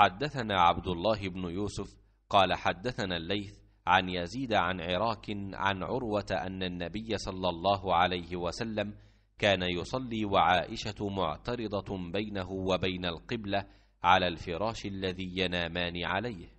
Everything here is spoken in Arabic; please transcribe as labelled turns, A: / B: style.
A: حدثنا عبد الله بن يوسف قال حدثنا الليث عن يزيد عن عراك عن عروة أن النبي صلى الله عليه وسلم كان يصلي وعائشة معترضة بينه وبين القبلة على الفراش الذي ينامان عليه